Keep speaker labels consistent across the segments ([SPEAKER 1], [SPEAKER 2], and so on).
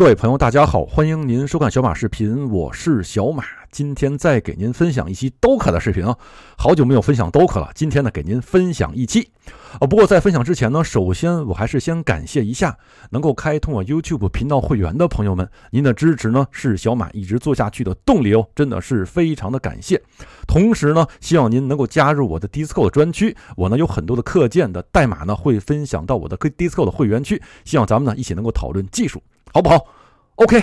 [SPEAKER 1] 各位朋友，大家好，欢迎您收看小马视频，我是小马。今天再给您分享一期 Doka 的视频啊，好久没有分享 Doka 了，今天呢给您分享一期。啊，不过在分享之前呢，首先我还是先感谢一下能够开通我 YouTube 频道会员的朋友们，您的支持呢是小马一直做下去的动力哦，真的是非常的感谢。同时呢，希望您能够加入我的 Discord 专区，我呢有很多的课件的代码呢会分享到我的 Discord 会员区，希望咱们呢一起能够讨论技术。好不好？OK，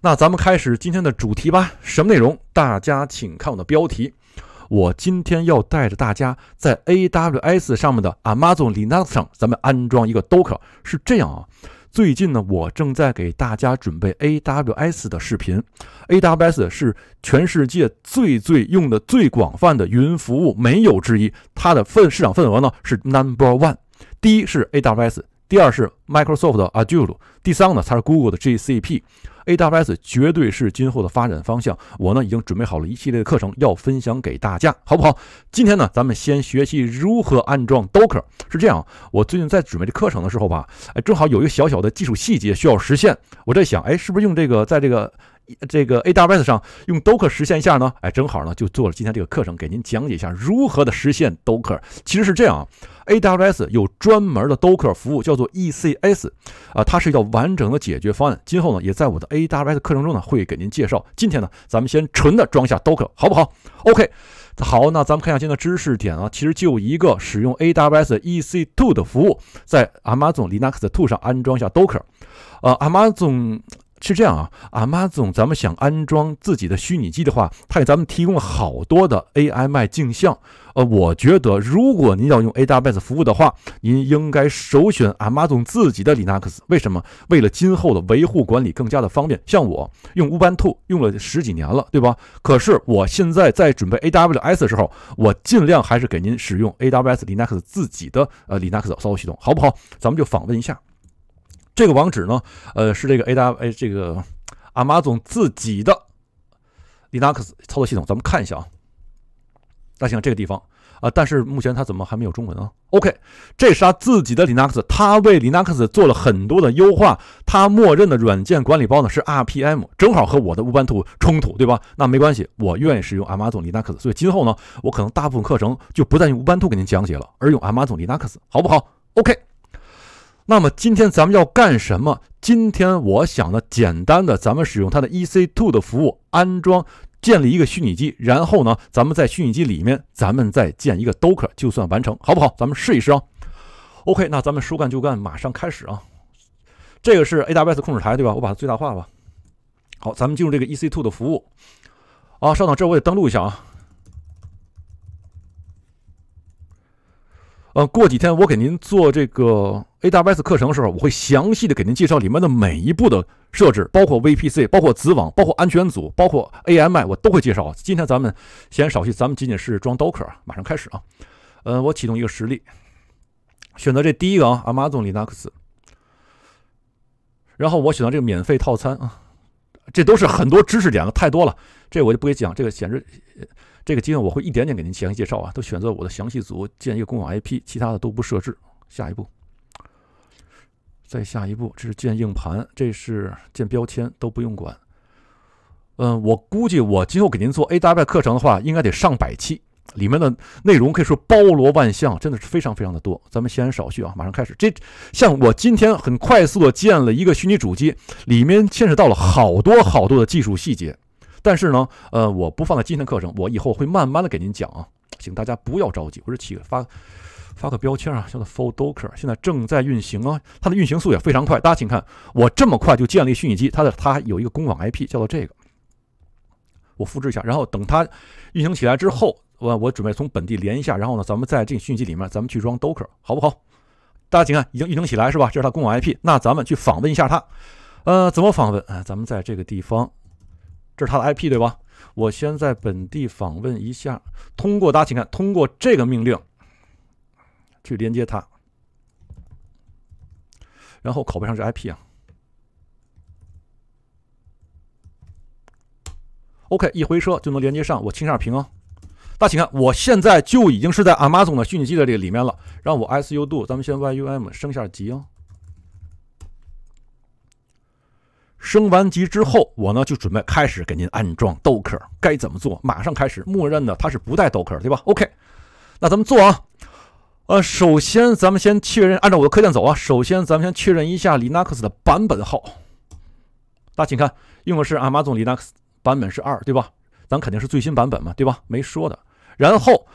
[SPEAKER 1] 那咱们开始今天的主题吧。什么内容？大家请看我的标题。我今天要带着大家在 AWS 上面的 Amazon Linux 上，咱们安装一个 Docker。是这样啊，最近呢，我正在给大家准备 AWS 的视频。AWS 是全世界最最用的、最广泛的云服务，没有之一。它的份市场份额呢是 Number One，第一是 AWS。第二是 Microsoft 的 Azure，第三个呢，它是 Google 的 GCP，AWS 绝对是今后的发展方向。我呢已经准备好了一系列的课程要分享给大家，好不好？今天呢，咱们先学习如何安装 Docker。是这样，我最近在准备这课程的时候吧，哎，正好有一个小小的技术细节需要实现。我在想，哎，是不是用这个在这个。这个 AWS 上用 Docker 实现一下呢？哎，正好呢，就做了今天这个课程，给您讲解一下如何的实现 Docker。其实是这样啊，AWS 有专门的 Docker 服务叫做 ECS，啊，它是一个完整的解决方案。今后呢，也在我的 AWS 课程中呢，会给您介绍。今天呢，咱们先纯的装一下 Docker，好不好？OK，好，那咱们看一下今天的知识点啊，其实就一个使用 AWS EC2 的服务，在 Amazon Linux 2上安装一下 Docker，呃，Amazon。是这样啊，Amazon，咱们想安装自己的虚拟机的话，它给咱们提供了好多的 AI 镜像。呃，我觉得如果您要用 AWS 服务的话，您应该首选 Amazon 自己的 Linux。为什么？为了今后的维护管理更加的方便。像我用 Ubuntu 用了十几年了，对吧？可是我现在在准备 AWS 的时候，我尽量还是给您使用 AWS Linux 自己的呃 Linux 操作系统，好不好？咱们就访问一下。这个网址呢，呃，是这个 A W A 这个 Amazon 自己的 Linux 操作系统，咱们看一下啊。那行这个地方啊，但是目前它怎么还没有中文啊？OK，这是它自己的 Linux，它为 Linux 做了很多的优化，它默认的软件管理包呢是 RPM，正好和我的 Ubuntu 冲突，对吧？那没关系，我愿意使用 Amazon Linux，所以今后呢，我可能大部分课程就不再用 Ubuntu 给您讲解了，而用 Amazon Linux，好不好？OK。那么今天咱们要干什么？今天我想呢，简单的，咱们使用它的 EC2 的服务，安装、建立一个虚拟机，然后呢，咱们在虚拟机里面，咱们再建一个 Docker，就算完成，好不好？咱们试一试啊。OK，那咱们说干就干，马上开始啊。这个是 AWS 控制台对吧？我把它最大化吧。好，咱们进入这个 EC2 的服务啊。稍等，这我得登录一下啊。呃，过几天我给您做这个 AWS 课程的时候，我会详细的给您介绍里面的每一步的设置，包括 VPC，包括子网，包括安全组，包括 AMI，我都会介绍。今天咱们先少去，咱们仅仅是装 Docker，马上开始啊。呃，我启动一个实例，选择这第一个啊，Amazon Linux，然后我选择这个免费套餐啊，这都是很多知识点了，太多了。这我就不给讲，这个显示这个机会我会一点点给您详细介绍啊。都选择我的详细组，建一个公网 IP，其他的都不设置。下一步，再下一步，这是建硬盘，这是建标签，都不用管。嗯，我估计我今后给您做 a w 课程的话，应该得上百期，里面的内容可以说包罗万象，真的是非常非常的多。咱们先言少叙啊，马上开始。这像我今天很快速的建了一个虚拟主机，里面牵涉到了好多好多的技术细节。但是呢，呃，我不放在今天的课程，我以后会慢慢的给您讲啊，请大家不要着急。我是起发发个标签啊，叫做 For Docker，现在正在运行啊，它的运行速也非常快。大家请看，我这么快就建立虚拟机，它的它有一个公网 IP，叫做这个。我复制一下，然后等它运行起来之后，我我准备从本地连一下，然后呢，咱们在这个虚拟机里面，咱们去装 Docker，好不好？大家请看，已经运行起来是吧？这是它公网 IP，那咱们去访问一下它。呃，怎么访问啊？咱们在这个地方。这是它的 IP 对吧？我先在本地访问一下，通过大家请看，通过这个命令去连接它，然后拷贝上这 IP 啊。OK，一回车就能连接上。我清下屏啊，大家请看，我现在就已经是在 Amazon 的虚拟机的这个里面了。让我 sudo 咱们先 yum 升下级啊。升完级之后，我呢就准备开始给您安装 Docker，该怎么做？马上开始，默认的它是不带 Docker，对吧？OK，那咱们做啊。呃，首先咱们先确认，按照我的课件走啊。首先咱们先确认一下 Linux 的版本号，大家请看，用的是 Amazon Linux 版本是二，对吧？咱肯定是最新版本嘛，对吧？没说的。然后，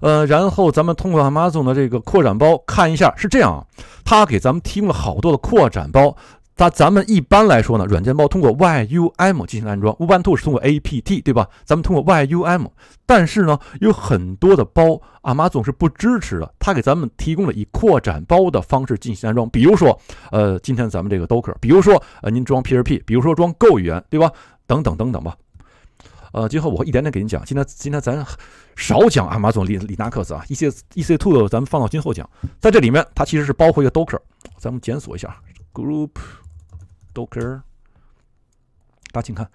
[SPEAKER 1] 呃，然后咱们通过 Amazon 的这个扩展包看一下，是这样啊，他给咱们提供了好多的扩展包。那咱们一般来说呢，软件包通过 YUM 进行安装，Ubuntu 是通过 APT，对吧？咱们通过 YUM，但是呢，有很多的包，阿马总是不支持的。他给咱们提供了以扩展包的方式进行安装，比如说，呃，今天咱们这个 Docker，比如说，呃，您装 PHP，比如说装 Go 语言，对吧？等等等等吧。呃，今后我会一点点给您讲。今天今天咱少讲阿马总、李李纳克斯啊，一些 e c t w o 的，咱们放到今后讲。在这里面，它其实是包括一个 Docker，咱们检索一下 group。Docker，大家请看，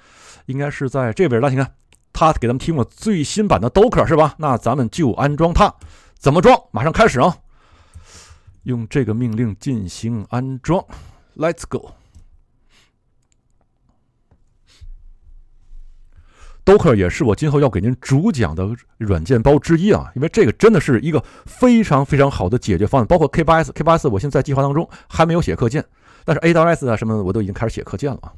[SPEAKER 1] 应该是在这边。大家请看，他给咱们提供了最新版的 Docker，是吧？那咱们就安装它。怎么装？马上开始啊！用这个命令进行安装。Let's go。Docker 也是我今后要给您主讲的软件包之一啊，因为这个真的是一个非常非常好的解决方案。包括 K8s、K8s，我现在计划当中还没有写课件，但是 AWS 啊什么的我都已经开始写课件了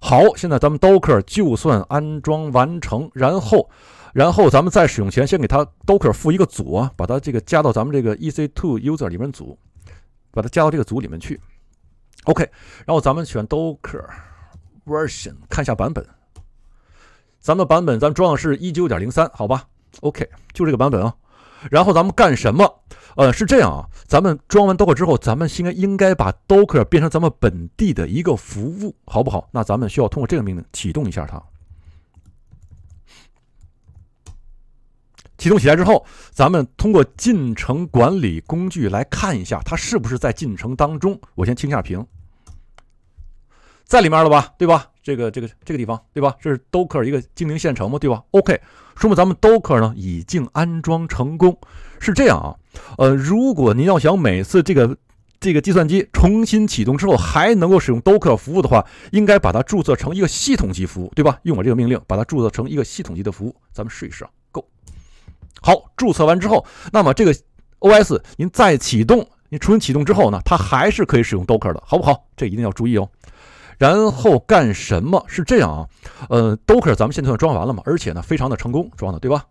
[SPEAKER 1] 好，现在咱们 Docker 就算安装完成，然后，然后咱们在使用前先给它 Docker 附一个组啊，把它这个加到咱们这个 e c t w 2 u s e r 里面组，把它加到这个组里面去。OK，然后咱们选 Docker version 看一下版本。咱们版本咱装的是1.9.0.3，好吧？OK，就这个版本啊。然后咱们干什么？呃，是这样啊，咱们装完 Docker 之后，咱们应该应该把 Docker 变成咱们本地的一个服务，好不好？那咱们需要通过这个命令启动一下它。启动起来之后，咱们通过进程管理工具来看一下它是不是在进程当中。我先清一下屏，在里面了吧？对吧？这个这个这个地方对吧？这是 Docker 一个精灵县城吗？对吧？OK，说明咱们 Docker 呢已经安装成功。是这样啊，呃，如果您要想每次这个这个计算机重新启动之后还能够使用 Docker 服务的话，应该把它注册成一个系统级服务，对吧？用我这个命令把它注册成一个系统级的服务，咱们试一试啊。Go，好，注册完之后，那么这个 OS 您再启动，你重新启动之后呢，它还是可以使用 Docker 的，好不好？这一定要注意哦。然后干什么？是这样啊，呃，Docker 咱们现在装完了嘛，而且呢，非常的成功装的，对吧？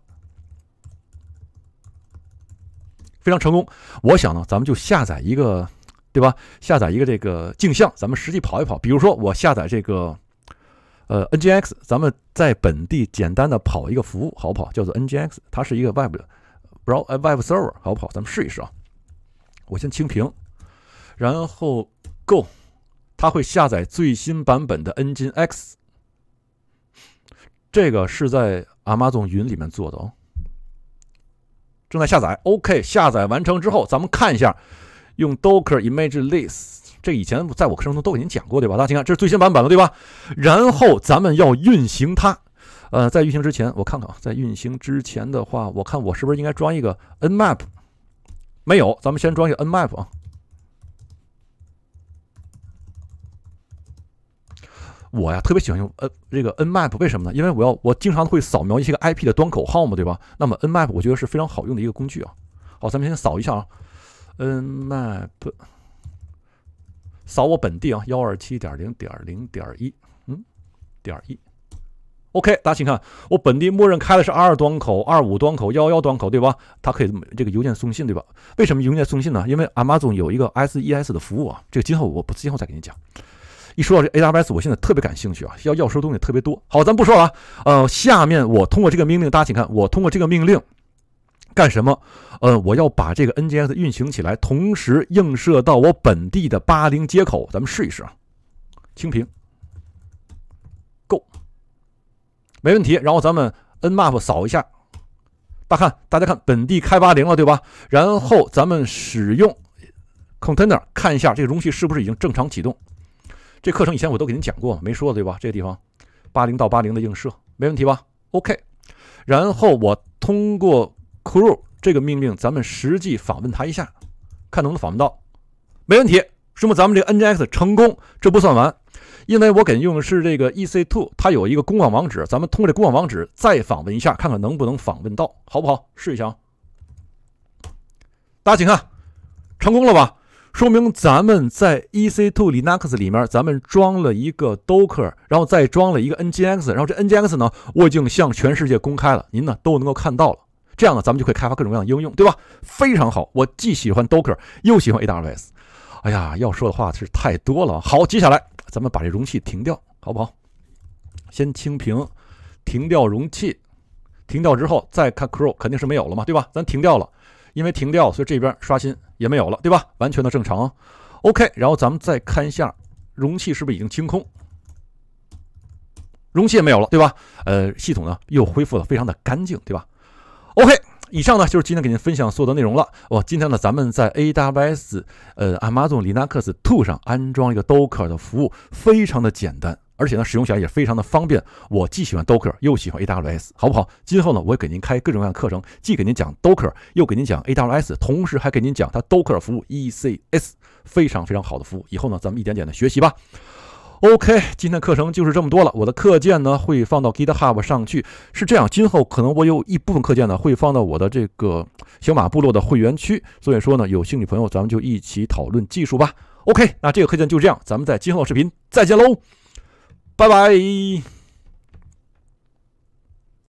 [SPEAKER 1] 非常成功。我想呢，咱们就下载一个，对吧？下载一个这个镜像，咱们实际跑一跑。比如说，我下载这个呃 NGX，咱们在本地简单的跑一个服务，好不好？叫做 NGX，它是一个 Web browser，e r v 好不好？咱们试一试啊。我先清屏，然后 Go。它会下载最新版本的 Nginx，这个是在 Amazon 云里面做的哦。正在下载，OK，下载完成之后，咱们看一下，用 Docker image list，这以前在我课程中都给您讲过，对吧？大家看，这是最新版本了，对吧？然后咱们要运行它，呃，在运行之前，我看看啊，在运行之前的话，我看我是不是应该装一个 nmap，没有，咱们先装一个 nmap 啊。我呀特别喜欢用呃这个 nmap，为什么呢？因为我要我经常会扫描一些个 IP 的端口号嘛，对吧？那么 nmap 我觉得是非常好用的一个工具啊。好，咱们先扫一下啊，nmap 扫我本地啊，幺二七点零点零点一嗯点一。OK，大家请看，我本地默认开的是 R 端口、二五端口、幺幺端口，对吧？它可以这个邮件送信，对吧？为什么邮件送信呢？因为 Amazon 有一个 SES 的服务啊，这个今后我不今后再给你讲。一说到这 A w S，我现在特别感兴趣啊！要要说东西特别多，好，咱不说了。呃，下面我通过这个命令，大家请看，我通过这个命令干什么？呃，我要把这个 N G S 运行起来，同时映射到我本地的八零接口。咱们试一试啊，清屏，Go，没问题。然后咱们 nmap 扫一下，大看，大家看本地开八零了，对吧？然后咱们使用 container 看一下这个容器是不是已经正常启动。这课程以前我都给您讲过，没说对吧？这个地方，八零到八零的映射没问题吧？OK。然后我通过 c r e w 这个命令，咱们实际访问它一下，看能不能访问到。没问题，说明咱们这个 nginx 成功。这不算完，因为我给用的是这个 ec2，它有一个公网网址，咱们通过这公网网址再访问一下，看看能不能访问到，好不好？试一下啊。大家请看，成功了吧？说明咱们在 E C Two Linux 里面，咱们装了一个 Docker，然后再装了一个 N G X，然后这 N G X 呢，我已经向全世界公开了，您呢都能够看到了。这样呢，咱们就可以开发各种各样的应用，对吧？非常好，我既喜欢 Docker 又喜欢 A W S。哎呀，要说的话是太多了。好，接下来咱们把这容器停掉，好不好？先清屏，停掉容器，停掉之后再看 c r o w 肯定是没有了嘛，对吧？咱停掉了，因为停掉，所以这边刷新。也没有了，对吧？完全的正常。OK，然后咱们再看一下容器是不是已经清空，容器也没有了，对吧？呃，系统呢又恢复了，非常的干净，对吧？OK，以上呢就是今天给您分享所有的内容了。哦，今天呢咱们在 AWS 呃 Amazon Linux Two 上安装一个 Docker 的服务，非常的简单。而且呢，使用起来也非常的方便。我既喜欢 Docker，又喜欢 AWS，好不好？今后呢，我给您开各种各样的课程，既给您讲 Docker，又给您讲 AWS，同时还给您讲它 Docker 服务 ECS，非常非常好的服务。以后呢，咱们一点点的学习吧。OK，今天课程就是这么多了。我的课件呢会放到 GitHub 上去，是这样。今后可能我有一部分课件呢会放到我的这个小马部落的会员区，所以说呢，有兴趣朋友咱们就一起讨论技术吧。OK，那这个课件就这样，咱们在今后视频再见喽。拜拜。